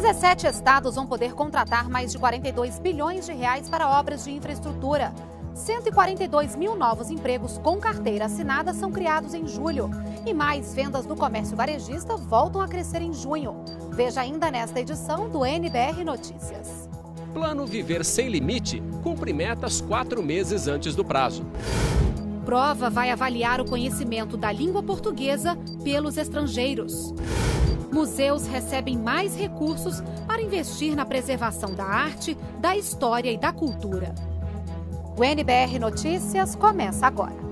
17 estados vão poder contratar mais de 42 bilhões de reais para obras de infraestrutura. 142 mil novos empregos com carteira assinada são criados em julho. E mais vendas do comércio varejista voltam a crescer em junho. Veja ainda nesta edição do NBR Notícias. Plano Viver Sem Limite cumpre metas quatro meses antes do prazo. Prova vai avaliar o conhecimento da língua portuguesa pelos estrangeiros museus recebem mais recursos para investir na preservação da arte, da história e da cultura. O NBR Notícias começa agora.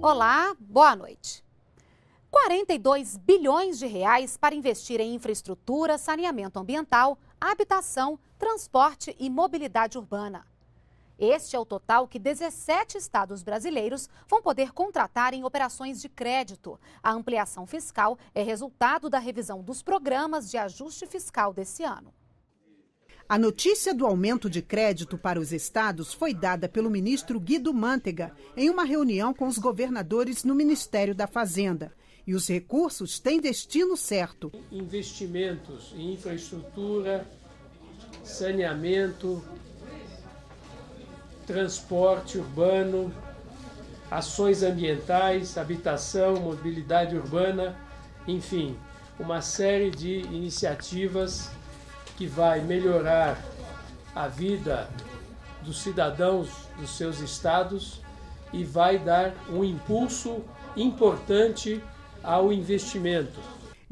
Olá, boa noite. 42 bilhões de reais para investir em infraestrutura, saneamento ambiental, habitação, transporte e mobilidade urbana. Este é o total que 17 estados brasileiros vão poder contratar em operações de crédito. A ampliação fiscal é resultado da revisão dos programas de ajuste fiscal desse ano. A notícia do aumento de crédito para os estados foi dada pelo ministro Guido Mantega em uma reunião com os governadores no Ministério da Fazenda e os recursos têm destino certo. Investimentos em infraestrutura, saneamento, transporte urbano, ações ambientais, habitação, mobilidade urbana, enfim, uma série de iniciativas que vai melhorar a vida dos cidadãos dos seus estados e vai dar um impulso importante ao investimento.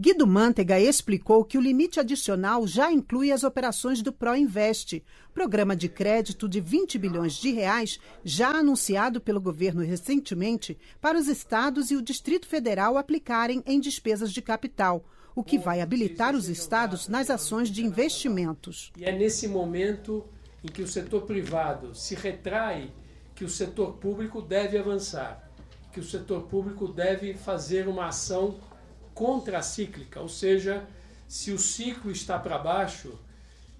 Guido Mantega explicou que o limite adicional já inclui as operações do Proinvest, programa de crédito de 20 bilhões de reais, já anunciado pelo governo recentemente, para os estados e o Distrito Federal aplicarem em despesas de capital, o que vai habilitar os estados nas ações de investimentos. E é nesse momento em que o setor privado se retrai que o setor público deve avançar que o setor público deve fazer uma ação contracíclica, ou seja, se o ciclo está para baixo,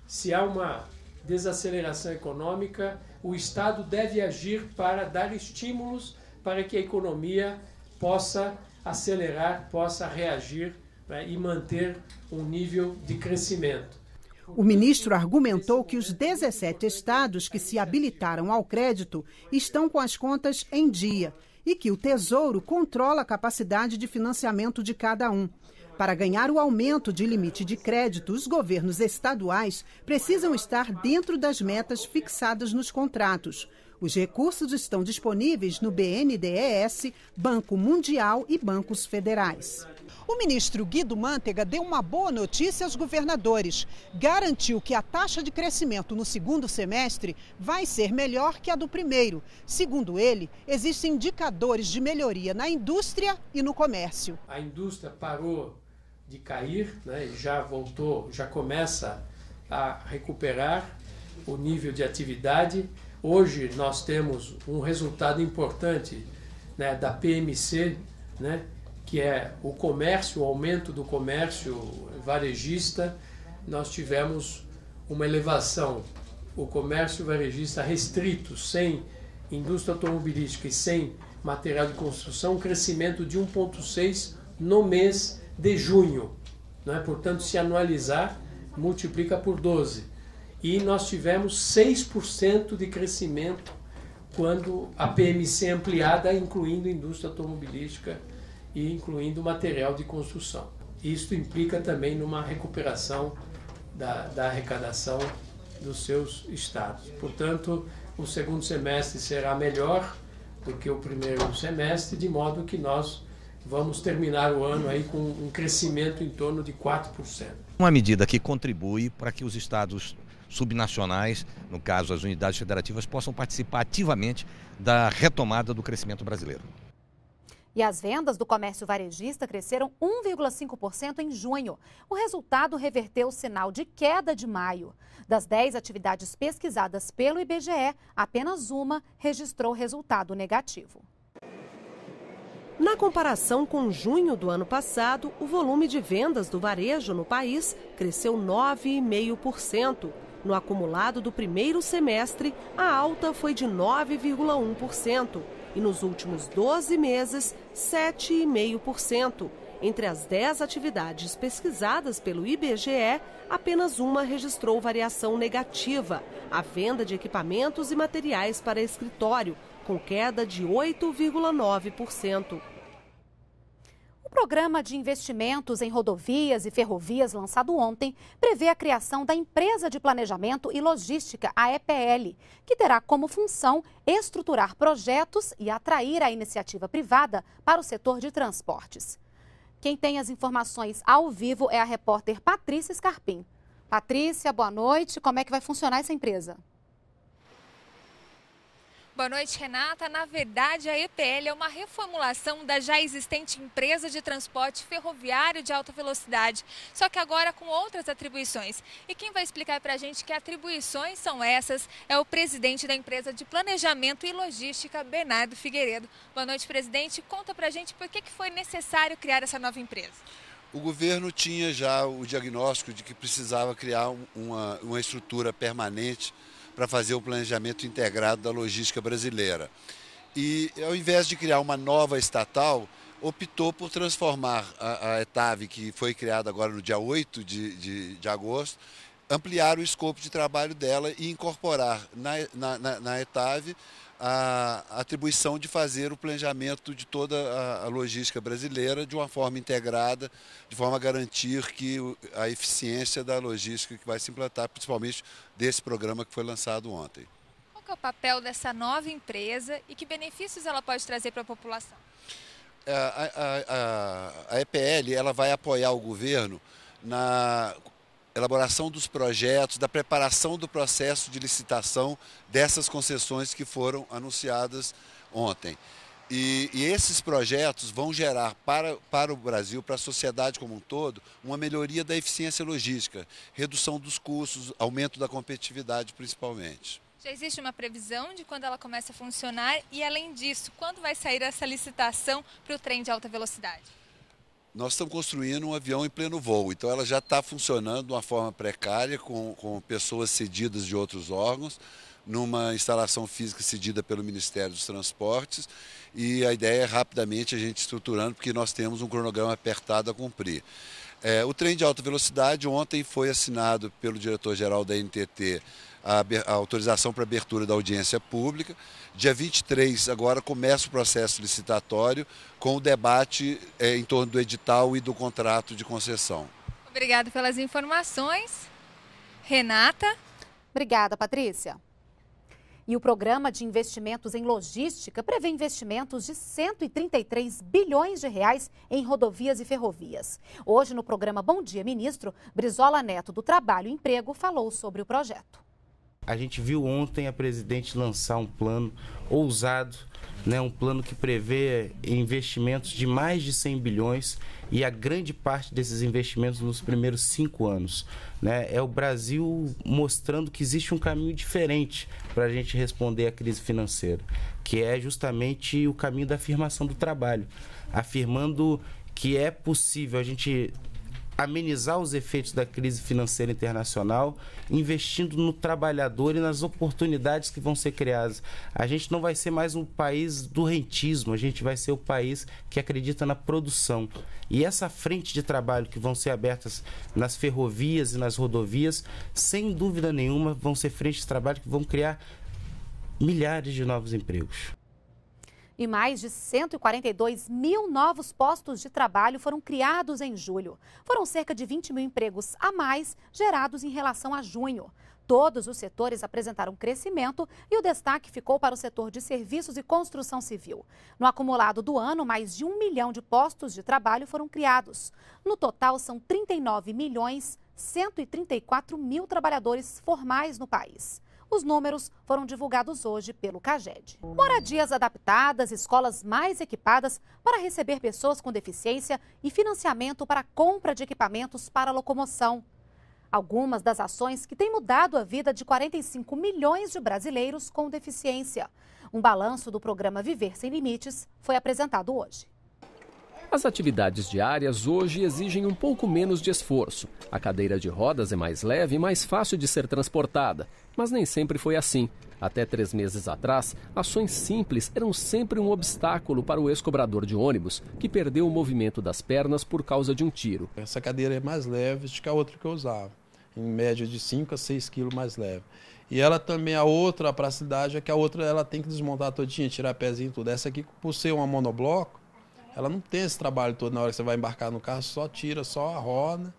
se há uma desaceleração econômica, o Estado deve agir para dar estímulos para que a economia possa acelerar, possa reagir né, e manter um nível de crescimento. O ministro argumentou que os 17 estados que se habilitaram ao crédito estão com as contas em dia e que o Tesouro controla a capacidade de financiamento de cada um. Para ganhar o aumento de limite de crédito, os governos estaduais precisam estar dentro das metas fixadas nos contratos. Os recursos estão disponíveis no BNDES, Banco Mundial e bancos federais. O ministro Guido Mantega deu uma boa notícia aos governadores. Garantiu que a taxa de crescimento no segundo semestre vai ser melhor que a do primeiro. Segundo ele, existem indicadores de melhoria na indústria e no comércio. A indústria parou de cair, né, já voltou, já começa a recuperar o nível de atividade. Hoje nós temos um resultado importante né, da PMC, né, que é o comércio, o aumento do comércio varejista. Nós tivemos uma elevação. O comércio varejista restrito, sem indústria automobilística e sem material de construção, um crescimento de 1,6% no mês de junho. Né? Portanto, se anualizar, multiplica por 12 e nós tivemos 6% de crescimento quando a PMC ampliada, incluindo indústria automobilística e incluindo material de construção. Isso implica também numa recuperação da, da arrecadação dos seus estados. Portanto, o segundo semestre será melhor do que o primeiro semestre, de modo que nós vamos terminar o ano aí com um crescimento em torno de 4%. Uma medida que contribui para que os estados subnacionais, no caso as unidades federativas, possam participar ativamente da retomada do crescimento brasileiro. E as vendas do comércio varejista cresceram 1,5% em junho. O resultado reverteu o sinal de queda de maio. Das 10 atividades pesquisadas pelo IBGE, apenas uma registrou resultado negativo. Na comparação com junho do ano passado, o volume de vendas do varejo no país cresceu 9,5%. No acumulado do primeiro semestre, a alta foi de 9,1% e nos últimos 12 meses, 7,5%. Entre as 10 atividades pesquisadas pelo IBGE, apenas uma registrou variação negativa: a venda de equipamentos e materiais para escritório, com queda de 8,9% programa de investimentos em rodovias e ferrovias lançado ontem prevê a criação da empresa de planejamento e logística, a EPL, que terá como função estruturar projetos e atrair a iniciativa privada para o setor de transportes. Quem tem as informações ao vivo é a repórter Patrícia Scarpim. Patrícia, boa noite. Como é que vai funcionar essa empresa? Boa noite, Renata. Na verdade, a EPL é uma reformulação da já existente empresa de transporte ferroviário de alta velocidade, só que agora com outras atribuições. E quem vai explicar para a gente que atribuições são essas é o presidente da empresa de planejamento e logística, Bernardo Figueiredo. Boa noite, presidente. Conta para a gente por que foi necessário criar essa nova empresa. O governo tinha já o diagnóstico de que precisava criar uma, uma estrutura permanente para fazer o planejamento integrado da logística brasileira. E ao invés de criar uma nova estatal, optou por transformar a, a ETAV, que foi criada agora no dia 8 de, de, de agosto, ampliar o escopo de trabalho dela e incorporar na, na, na, na ETAV a atribuição de fazer o planejamento de toda a, logística brasileira de uma forma integrada, de forma a garantir que a eficiência da logística que vai se implantar, principalmente desse programa que foi lançado ontem. Qual é o papel dessa nova empresa e que benefícios ela pode trazer para a população? É, a, a, a, a EPL ela vai apoiar o governo na elaboração dos projetos, da preparação do processo de licitação dessas concessões que foram anunciadas ontem. E, e, esses projetos vão gerar para, para o Brasil, para a sociedade como um todo, uma melhoria da eficiência logística, redução dos custos, aumento da competitividade principalmente. Já existe uma previsão de quando ela começa a funcionar e, além disso, quando vai sair essa licitação para o trem de alta velocidade? nós estamos construindo um avião em pleno voo, então ela já está funcionando de uma forma precária, com, com pessoas cedidas de outros órgãos, numa instalação física cedida pelo Ministério dos Transportes, e a ideia é rapidamente a gente estruturando, porque nós temos um cronograma apertado a cumprir. É, o trem de alta velocidade ontem foi assinado pelo diretor-geral da NTT a, a autorização para abertura da audiência pública. Dia 23, agora, começa o processo licitatório com o debate é, em torno do edital e do contrato de concessão. Obrigada pelas informações. Renata. Obrigada, Patrícia. E o Programa de Investimentos em Logística prevê investimentos de 133 bilhões de reais em rodovias e ferrovias. Hoje, no programa Bom Dia Ministro, Brizola Neto do Trabalho e Emprego falou sobre o projeto. A gente viu ontem a presidente lançar um plano ousado, né, um plano que prevê investimentos de mais de 100 bilhões e a grande parte desses investimentos nos primeiros cinco anos. Né? É o Brasil mostrando que existe um caminho diferente para a gente responder à crise financeira, que é justamente o caminho da afirmação do trabalho, afirmando que é possível a gente amenizar os efeitos da crise financeira internacional, investindo no trabalhador e nas oportunidades que vão ser criadas. A gente não vai ser mais um país do rentismo, a gente vai ser o país que acredita na produção. E essa frente de trabalho que vão ser abertas nas ferrovias e nas rodovias, sem dúvida nenhuma, vão ser frentes de trabalho que vão criar milhares de novos empregos e mais de 142 mil novos postos de trabalho foram criados em julho. Foram cerca de 20 mil empregos a mais gerados em relação a junho. Todos os setores apresentaram crescimento e o destaque ficou para o setor de serviços e construção civil. No acumulado do ano, mais de um milhão de postos de trabalho foram criados. No total, são 39 milhões 134 mil trabalhadores formais no país. Os números foram divulgados hoje pelo CAGED. Moradias adaptadas, escolas mais equipadas para receber pessoas com deficiência e financiamento para compra de equipamentos para locomoção. Algumas das ações que têm mudado a vida de 45 milhões de brasileiros com deficiência. Um balanço do programa Viver Sem Limites foi apresentado hoje. As atividades diárias hoje exigem um pouco menos de esforço. A cadeira de rodas é mais leve e mais fácil de ser transportada, mas nem sempre foi assim. Até três meses atrás, ações simples eram sempre um obstáculo para o ex-cobrador de ônibus, que perdeu o movimento das pernas por causa de um tiro. Essa cadeira é mais leve do que a outra que eu usava, em média de 5 a 6 quilos mais leve. E ela também, a outra, para a cidade é que a outra ela tem que desmontar todinha, tirar pezinho e tudo. Essa aqui, por ser uma monobloco, ela não tem esse trabalho todo na hora que você vai embarcar no carro, só tira só a roda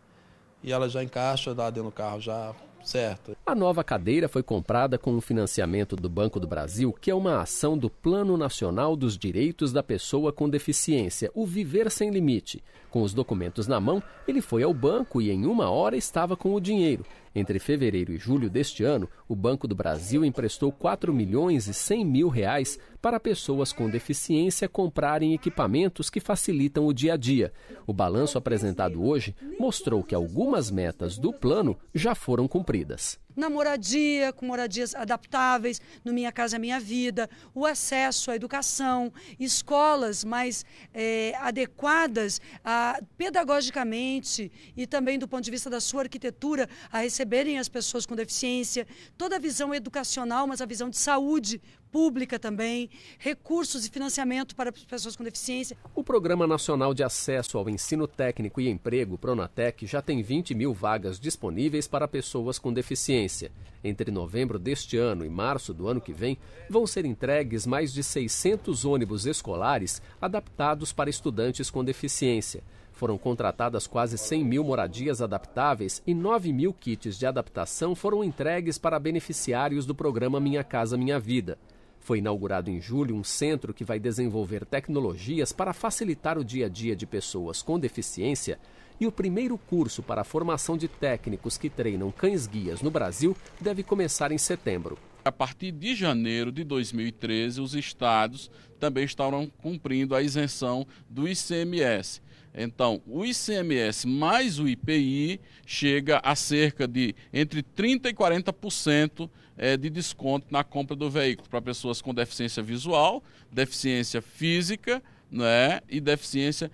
e ela já encaixa lá dentro do carro, já certo. A nova cadeira foi comprada com o financiamento do Banco do Brasil, que é uma ação do Plano Nacional dos Direitos da Pessoa com Deficiência, o Viver Sem Limite. Com os documentos na mão, ele foi ao banco e em uma hora estava com o dinheiro. Entre fevereiro e julho deste ano, o Banco do Brasil emprestou 4 milhões e 100 mil reais para pessoas com deficiência comprarem equipamentos que facilitam o dia a dia. O balanço apresentado hoje mostrou que algumas metas do plano já foram cumpridas na moradia, com moradias adaptáveis, no Minha Casa Minha Vida, o acesso à educação, escolas mais é, adequadas a, ah, pedagogicamente e também do ponto de vista da sua arquitetura a receberem as pessoas com deficiência, toda a visão educacional, mas a visão de saúde pública também, recursos e financiamento para pessoas com deficiência. O Programa Nacional de Acesso ao Ensino Técnico e Emprego, Pronatec, já tem 20 mil vagas disponíveis para pessoas com deficiência. Entre novembro deste ano e março do ano que vem, vão ser entregues mais de 600 ônibus escolares adaptados para estudantes com deficiência. Foram contratadas quase 100 mil moradias adaptáveis e 9 mil kits de adaptação foram entregues para beneficiários do programa Minha Casa Minha Vida. Foi inaugurado em julho um centro que vai desenvolver tecnologias para facilitar o dia a dia de pessoas com deficiência e o primeiro curso para a formação de técnicos que treinam cães-guias no Brasil deve começar em setembro. A partir de janeiro de 2013, os estados também estarão cumprindo a isenção do ICMS. Então, o ICMS mais o IPI chega a cerca de entre 30% e 40% é, de desconto na compra do veículo para pessoas com deficiência visual, deficiência física né, e deficiência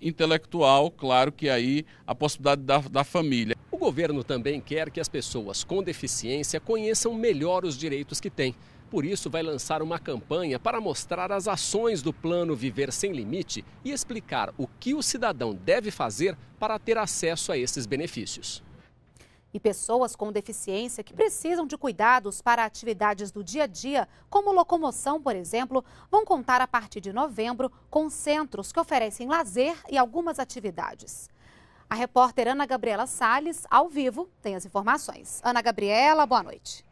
intelectual. Claro que aí a possibilidade da, da família. O governo também quer que as pessoas com deficiência conheçam melhor os direitos que têm por isso vai lançar uma campanha para mostrar as ações do plano Viver Sem Limite e explicar o que o cidadão deve fazer para ter acesso a esses benefícios. E pessoas com deficiência que precisam de cuidados para atividades do dia a dia, como locomoção, por exemplo, vão contar a partir de novembro com centros que oferecem lazer e algumas atividades. A repórter Ana Gabriela Sales, ao vivo, tem as informações. Ana Gabriela, boa noite.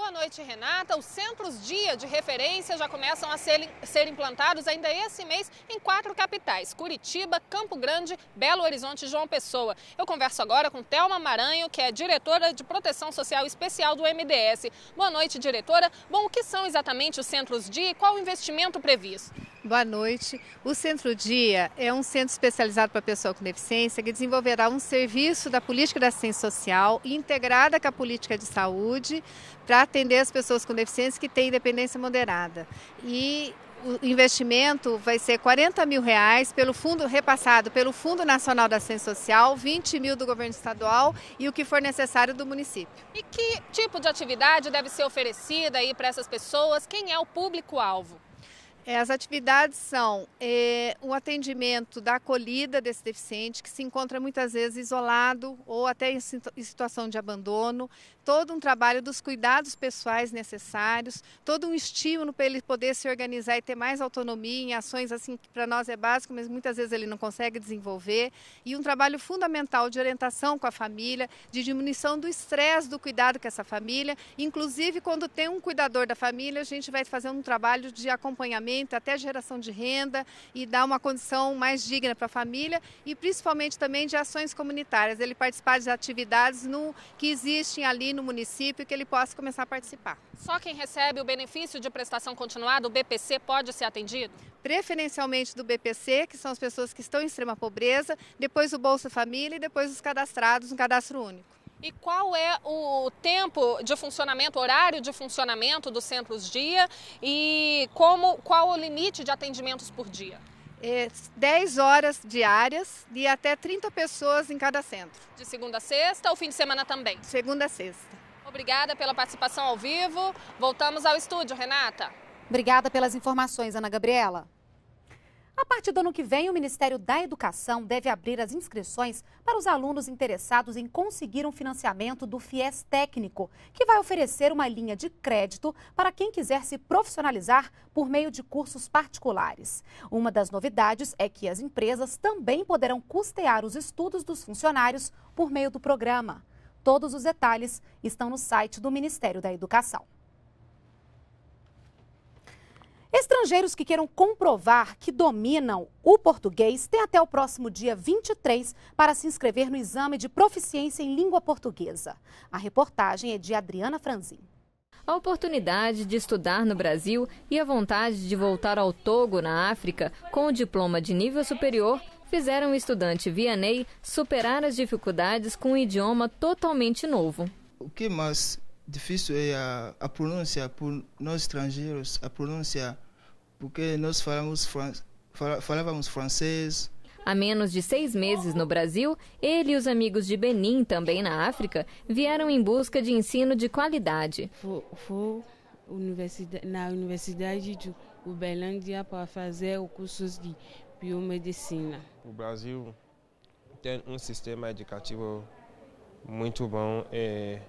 Boa noite, Renata. Os centros dia de referência já começam a ser, ser implantados ainda esse mês em quatro capitais: Curitiba, Campo Grande, Belo Horizonte e João Pessoa. Eu converso agora com Thelma Maranho, que é diretora de Proteção Social Especial do MDS. Boa noite, diretora. Bom, o que são exatamente os centros dia e qual o investimento previsto? Boa noite. O Centro Dia é um centro especializado para pessoa com deficiência que desenvolverá um serviço da política da assistência social integrada com a política de saúde para atender as pessoas com deficiência que têm dependência moderada. E o investimento vai ser 40 mil reais pelo fundo repassado pelo Fundo Nacional da Assistência Social, 20 mil do governo estadual e o que for necessário do município. E que tipo de atividade deve ser oferecida aí para essas pessoas? Quem é o público-alvo? É, as atividades são é, o atendimento da acolhida desse deficiente, que se encontra muitas vezes isolado ou até em situação de abandono, todo um trabalho dos cuidados pessoais necessários, todo um estímulo para ele poder se organizar e ter mais autonomia em ações assim que para nós é básico, mas muitas vezes ele não consegue desenvolver, e um trabalho fundamental de orientação com a família, de diminuição do estresse do cuidado com essa família, inclusive quando tem um cuidador da família, a gente vai fazer um trabalho de acompanhamento até geração de renda e dar uma condição mais digna para a família e principalmente também de ações comunitárias, ele participar de atividades no que existem ali no município que ele possa começar a participar. Só quem recebe o benefício de prestação continuada, o BPC, pode ser atendido? Preferencialmente do BPC, que são as pessoas que estão em extrema pobreza, depois o Bolsa Família e depois os cadastrados no cadastro único. E qual é o tempo de funcionamento, horário de funcionamento dos centros dia e como, qual o limite de atendimentos por dia? é, 10 horas diárias e até 30 pessoas em cada centro. De segunda a sexta ou fim de semana também? Segunda a sexta. Obrigada pela participação ao vivo. Voltamos ao estúdio, Renata. Obrigada pelas informações, Ana Gabriela. A partir do ano que vem, o Ministério da Educação deve abrir as inscrições para os alunos interessados em conseguir um financiamento do FIES Técnico, que vai oferecer uma linha de crédito para quem quiser se profissionalizar por meio de cursos particulares. Uma das novidades é que as empresas também poderão custear os estudos dos funcionários por meio do programa. Todos os detalhes estão no site do Ministério da Educação. Estrangeiros que queiram comprovar que dominam o português têm até o próximo dia 23 para se inscrever no exame de proficiência em língua portuguesa. A reportagem é de Adriana Franzin. A oportunidade de estudar no Brasil e a vontade de voltar ao Togo, na África, com o diploma de nível superior, fizeram o estudante Vianney superar as dificuldades com um idioma totalmente novo. O que mais difícil é a, a pronúncia por nós estrangeiros, a pronúncia, porque nós falamos fran, fal, falávamos francês. Há menos de seis meses no Brasil, ele e os amigos de Benin, também na África, vieram em busca de ensino de qualidade. Vou, universidade, na Universidade de Uberlândia para fazer o curso de biomedicina. O Brasil tem um sistema educativo muito bom. É,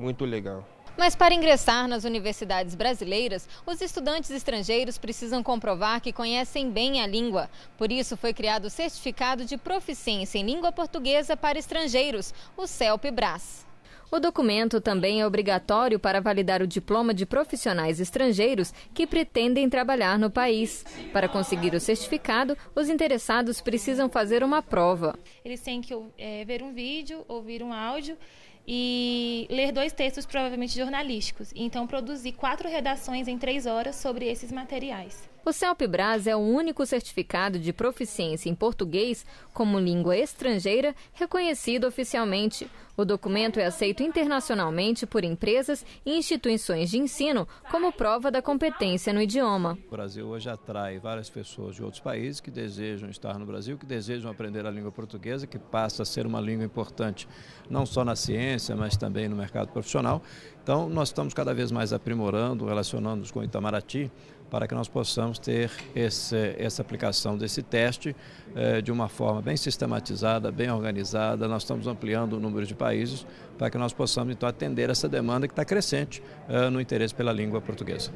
muito legal. Mas para ingressar nas universidades brasileiras, os estudantes estrangeiros precisam comprovar que conhecem bem a língua. Por isso, foi criado o Certificado de Proficiência em Língua Portuguesa para Estrangeiros, o CELP-BRAS. O documento também é obrigatório para validar o diploma de profissionais estrangeiros que pretendem trabalhar no país. Para conseguir o certificado, os interessados precisam fazer uma prova. Eles têm que é, ver um vídeo, ouvir um áudio e ler dois textos provavelmente jornalísticos. Então, produzi quatro redações em três horas sobre esses materiais. O celp é o único certificado de proficiência em português como língua estrangeira reconhecido oficialmente. O documento é aceito internacionalmente por empresas e instituições de ensino como prova da competência no idioma. O Brasil hoje atrai várias pessoas de outros países que desejam estar no Brasil, que desejam aprender a língua portuguesa, que passa a ser uma língua importante não só na ciência, mas também no mercado profissional. Então, nós estamos cada vez mais aprimorando, relacionando-nos com Itamaraty para que nós possamos ter esse, essa aplicação desse teste eh, de uma forma bem sistematizada, bem organizada. Nós estamos ampliando o número de países para que nós possamos então atender essa demanda que está crescente eh, no interesse pela língua portuguesa.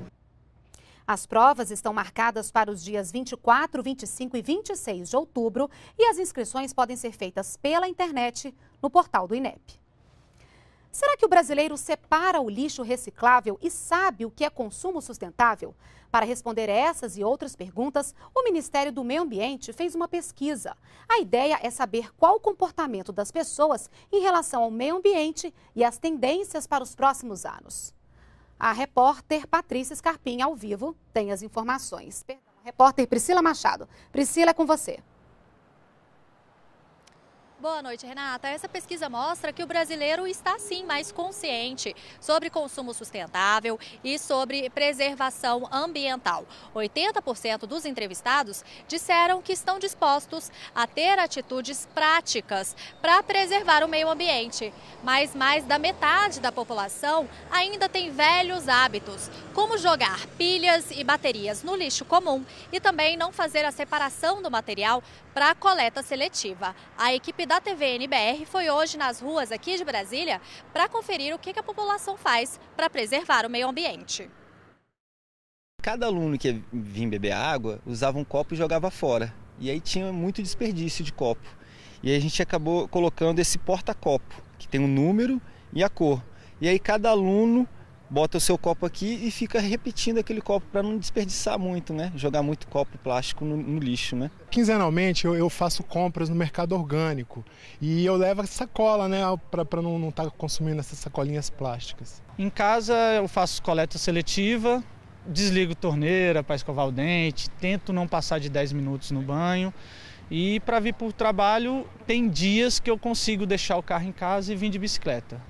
As provas estão marcadas para os dias 24, 25 e 26 de outubro e as inscrições podem ser feitas pela internet no portal do INEP. Será que o brasileiro separa o lixo reciclável e sabe o que é consumo sustentável? Para responder essas e outras perguntas, o Ministério do Meio Ambiente fez uma pesquisa. A ideia é saber qual o comportamento das pessoas em relação ao meio ambiente e as tendências para os próximos anos. A repórter Patrícia Scarpim, ao vivo, tem as informações. Perdão, repórter Priscila Machado. Priscila, é com você. Boa noite, Renata. Essa pesquisa mostra que o brasileiro está sim mais consciente sobre consumo sustentável e sobre preservação ambiental. 80% dos entrevistados disseram que estão dispostos a ter atitudes práticas para preservar o meio ambiente, mas mais da metade da população ainda tem velhos hábitos, como jogar pilhas e baterias no lixo comum e também não fazer a separação do material para a coleta seletiva. A equipe da TV NBR foi hoje nas ruas aqui de Brasília para conferir o que a população faz para preservar o meio ambiente. Cada aluno que vinha beber água usava um copo e jogava fora. E aí tinha muito desperdício de copo. E aí a gente acabou colocando esse porta-copo, que tem o um número e a cor. E aí cada aluno bota o seu copo aqui e fica repetindo aquele copo para não desperdiçar muito, né? Jogar muito copo plástico no, no lixo, né? Quinzenalmente eu, eu, faço compras no mercado orgânico e eu levo sacola, né? Para não estar tá consumindo essas sacolinhas plásticas. Em casa eu faço coleta seletiva, desligo torneira para escovar o dente, tento não passar de 10 minutos no banho. E para vir para o trabalho, tem dias que eu consigo deixar o carro em casa e vir de bicicleta.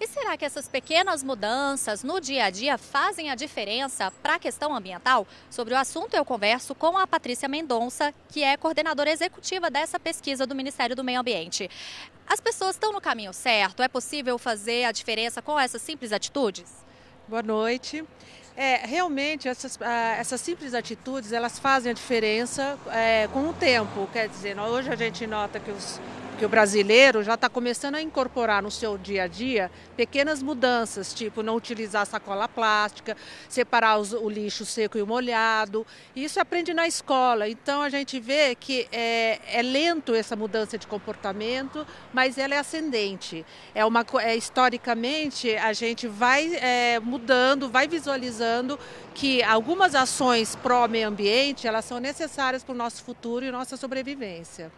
E será que essas pequenas mudanças no dia a dia fazem a diferença para a questão ambiental? Sobre o assunto, eu converso com a Patrícia Mendonça, que é coordenadora executiva dessa pesquisa do Ministério do Meio Ambiente. As pessoas estão no caminho certo? É possível fazer a diferença com essas simples atitudes? Boa noite. É, realmente, essas, ah, essas simples atitudes, elas fazem a diferença é, com o tempo. Quer dizer, hoje a gente nota que os que o brasileiro já está começando a incorporar no seu dia a dia pequenas mudanças, tipo não utilizar sacola plástica, separar os, o lixo seco e o molhado. Isso aprende na escola. Então a gente vê que é, é lento essa mudança de comportamento, mas ela é ascendente. É uma, é, historicamente a gente vai é, mudando, vai visualizando que algumas ações pró meio ambiente elas são necessárias para o nosso futuro e nossa sobrevivência.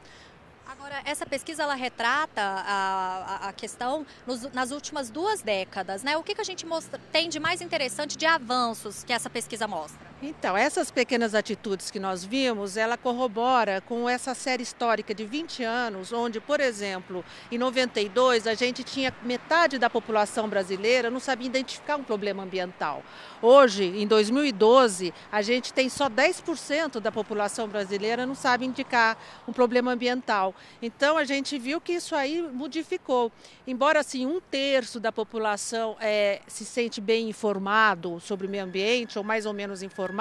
Agora, essa pesquisa ela retrata a, a questão nos, nas últimas duas décadas, né? O que, que a gente mostra, tem de mais interessante de avanços que essa pesquisa mostra? Então, essas pequenas atitudes que nós vimos, ela corrobora com essa série histórica de 20 anos, onde, por exemplo, em 92, a gente tinha metade da população brasileira não sabia identificar um problema ambiental. Hoje, em 2012, a gente tem só 10% da população brasileira não sabe indicar um problema ambiental. Então, a gente viu que isso aí modificou. Embora, assim, um terço da população é, se sente bem informado sobre o meio ambiente, ou mais ou menos informado,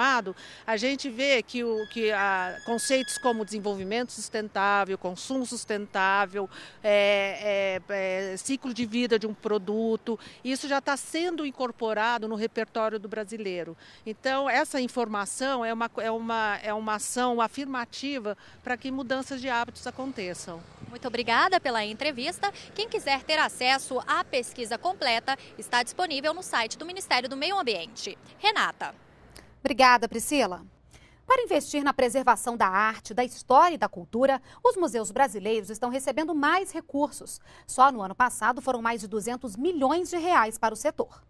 a gente vê que, o, que a, conceitos como desenvolvimento sustentável, consumo sustentável, é, é, é, ciclo de vida de um produto, isso já está sendo incorporado no repertório do brasileiro. Então, essa informação é uma, é uma, é uma ação afirmativa para que mudanças de hábitos aconteçam. Muito obrigada pela entrevista. Quem quiser ter acesso à pesquisa completa está disponível no site do Ministério do Meio Ambiente. Renata. Obrigada, Priscila. Para investir na preservação da arte, da história e da cultura, os museus brasileiros estão recebendo mais recursos. Só no ano passado foram mais de 200 milhões de reais para o setor.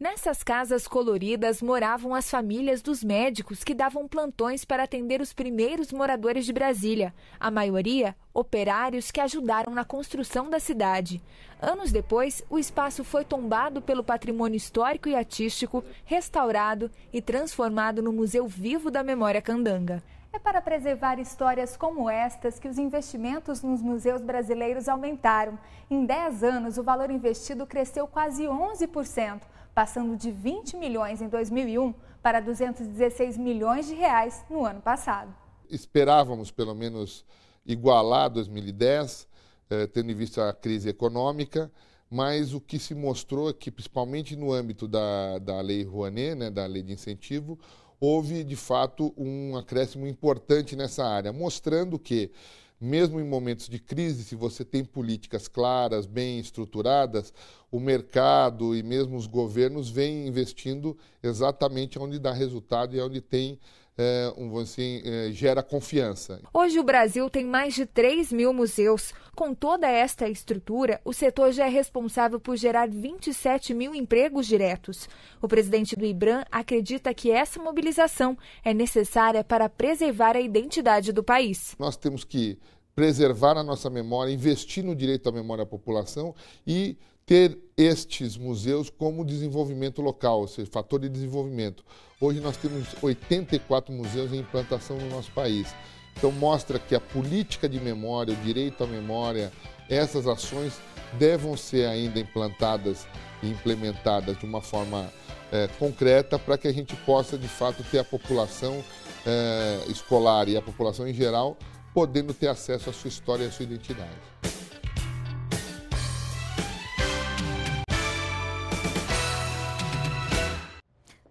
Nessas casas coloridas moravam as famílias dos médicos que davam plantões para atender os primeiros moradores de Brasília, a maioria operários que ajudaram na construção da cidade. Anos depois, o espaço foi tombado pelo patrimônio histórico e artístico, restaurado e transformado no Museu Vivo da Memória Candanga. É para preservar histórias como estas que os investimentos nos museus brasileiros aumentaram. Em 10 anos, o valor investido cresceu quase 11% passando de 20 milhões em 2001 para 216 milhões de reais no ano passado. Esperávamos pelo menos igualar 2010, eh, tendo em vista a crise econômica, mas o que se mostrou é que, principalmente no âmbito da, da Lei Rouanet, né, da Lei de Incentivo, houve de fato um acréscimo importante nessa área, mostrando que mesmo em momentos de crise, se você tem políticas claras, bem estruturadas, o mercado e mesmo os governos vêm investindo exatamente onde dá resultado e onde tem é, um, assim, é, gera confiança. Hoje o Brasil tem mais de 3 mil museus. Com toda esta estrutura, o setor já é responsável por gerar 27 mil empregos diretos. O presidente do IBRAM acredita que essa mobilização é necessária para preservar a identidade do país. Nós temos que preservar a nossa memória, investir no direito à memória da população e ter estes museus como desenvolvimento local, ou seja, fator de desenvolvimento. Hoje nós temos 84 museus em implantação no nosso país. Então mostra que a política de memória, o direito à memória, essas ações devem ser ainda implantadas e implementadas de uma forma é, concreta para que a gente possa de fato ter a população é, escolar e a população em geral podendo ter acesso à sua história e à sua identidade.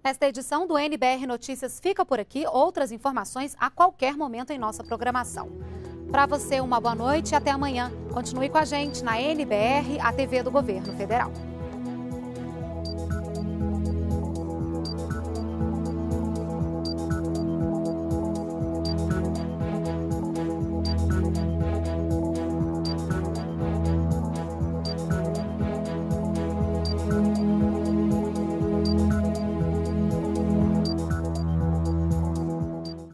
Esta edição do NBR Notícias fica por aqui. Outras informações a qualquer momento em nossa programação. Para você, uma boa noite e até amanhã. Continue com a gente na NBR, a TV do Governo Federal.